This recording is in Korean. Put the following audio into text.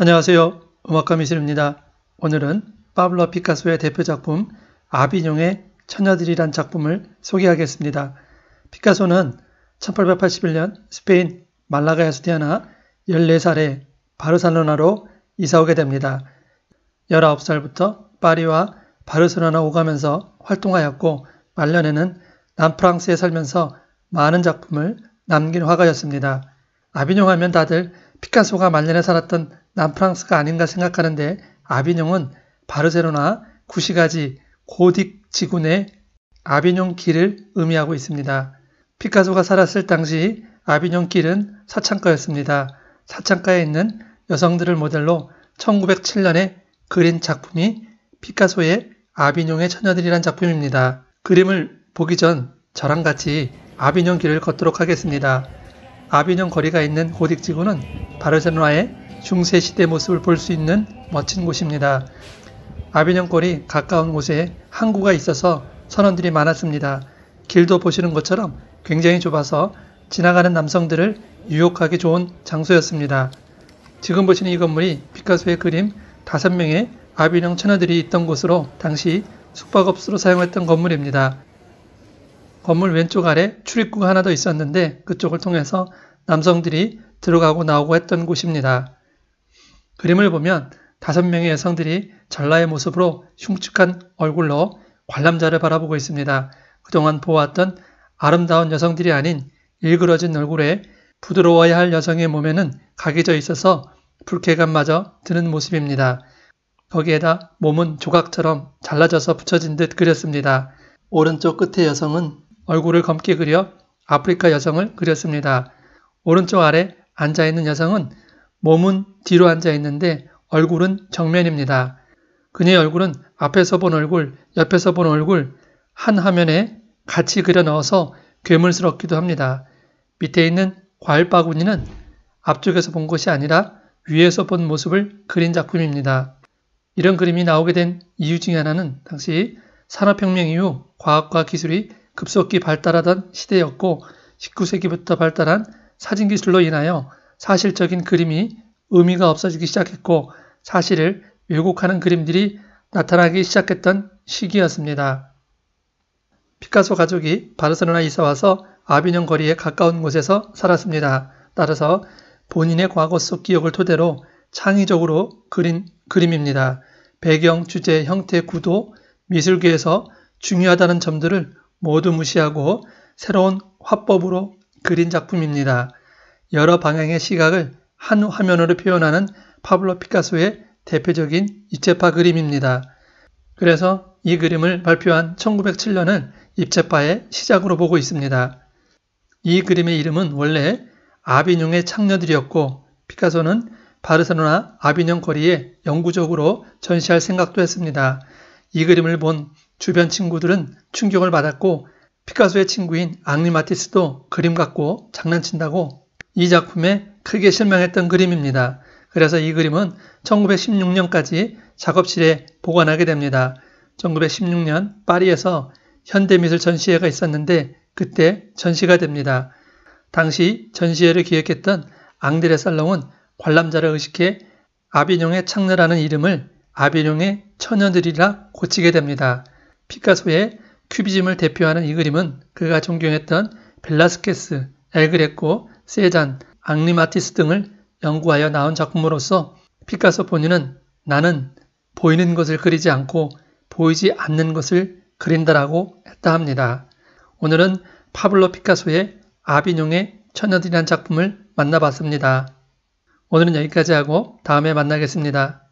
안녕하세요. 음악가 미술입니다. 오늘은 파블로 피카소의 대표작품 아비뇽의 처녀들이란 작품을 소개하겠습니다. 피카소는 1881년 스페인 말라가에서 태어나 14살에 바르셀로나로 이사오게 됩니다. 19살부터 파리와 바르셀로나 오가면서 활동하였고 말년에는 남프랑스에 살면서 많은 작품을 남긴 화가였습니다. 아비뇽 하면 다들 피카소가 말년에 살았던 남프랑스가 아닌가 생각하는데 아비뇽은 바르셀로나 구시가지 고딕 지구내 아비뇽 길을 의미하고 있습니다. 피카소가 살았을 당시 아비뇽 길은 사창가였습니다. 사창가에 있는 여성들을 모델로 1907년에 그린 작품이 피카소의 아비뇽의 처녀들이란 작품입니다. 그림을 보기 전 저랑 같이 아비뇽 길을 걷도록 하겠습니다. 아비뇽 거리가 있는 고딕 지구는 바르셀로나의 중세시대 모습을 볼 수 있는 멋진 곳입니다. 아비뇽골이 가까운 곳에 항구가 있어서 선원들이 많았습니다. 길도 보시는 것처럼 굉장히 좁아서 지나가는 남성들을 유혹하기 좋은 장소였습니다. 지금 보시는 이 건물이 피카소의 그림 5명의 아비뇽 처녀들이 있던 곳으로 당시 숙박업소로 사용했던 건물입니다. 건물 왼쪽 아래 출입구가 하나 더 있었는데 그쪽을 통해서 남성들이 들어가고 나오고 했던 곳입니다. 그림을 보면 다섯 명의 여성들이 전라의 모습으로 흉측한 얼굴로 관람자를 바라보고 있습니다. 그동안 보았던 아름다운 여성들이 아닌 일그러진 얼굴에 부드러워야 할 여성의 몸에는 각이져 있어서 불쾌감마저 드는 모습입니다. 거기에다 몸은 조각처럼 잘라져서 붙여진 듯 그렸습니다. 오른쪽 끝의 여성은 얼굴을 검게 그려 아프리카 여성을 그렸습니다. 오른쪽 아래 앉아있는 여성은 몸은 뒤로 앉아 있는데 얼굴은 정면입니다. 그녀의 얼굴은 앞에서 본 얼굴, 옆에서 본 얼굴 한 화면에 같이 그려 넣어서 괴물스럽기도 합니다. 밑에 있는 과일 바구니는 앞쪽에서 본 것이 아니라 위에서 본 모습을 그린 작품입니다. 이런 그림이 나오게 된 이유 중 하나는 당시 산업혁명 이후 과학과 기술이 급속히 발달하던 시대였고 19세기부터 발달한 사진 기술로 인하여 사실적인 그림이 의미가 없어지기 시작했고 사실을 왜곡하는 그림들이 나타나기 시작했던 시기였습니다. 피카소 가족이 바르셀로나 에 이사 와서 아비뇽 거리에 가까운 곳에서 살았습니다. 따라서 본인의 과거 속 기억을 토대로 창의적으로 그린 그림입니다. 배경, 주제, 형태, 구도, 미술계에서 중요하다는 점들을 모두 무시하고 새로운 화법으로 그린 작품입니다. 여러 방향의 시각을 한 화면으로 표현하는 파블로 피카소의 대표적인 입체파 그림입니다. 그래서 이 그림을 발표한 1907년은 입체파의 시작으로 보고 있습니다. 이 그림의 이름은 원래 아비뇽의 창녀들이었고 피카소는 바르셀로나 아비뇽 거리에 영구적으로 전시할 생각도 했습니다. 이 그림을 본 주변 친구들은 충격을 받았고 피카소의 친구인 앙리 마티스도 그림 갖고 장난친다고 이 작품에 크게 실망했던 그림입니다. 그래서 이 그림은 1916년까지 작업실에 보관하게 됩니다. 1916년 파리에서 현대미술 전시회가 있었는데 그때 전시가 됩니다. 당시 전시회를 기획했던 앙드레 살롱은 관람자를 의식해 아비뇽의 창녀라는 이름을 아비뇽의 처녀들이라 고치게 됩니다. 피카소의 큐비즘을 대표하는 이 그림은 그가 존경했던 벨라스케스, 엘그레코, 세잔, 앙리 마티스 등을 연구하여 나온 작품으로서 피카소 본인은 나는 보이는 것을 그리지 않고 보이지 않는 것을 그린다라고 했다 합니다. 오늘은 파블로 피카소의 아비뇽의 천년이라는 작품을 만나봤습니다. 오늘은 여기까지 하고 다음에 만나겠습니다.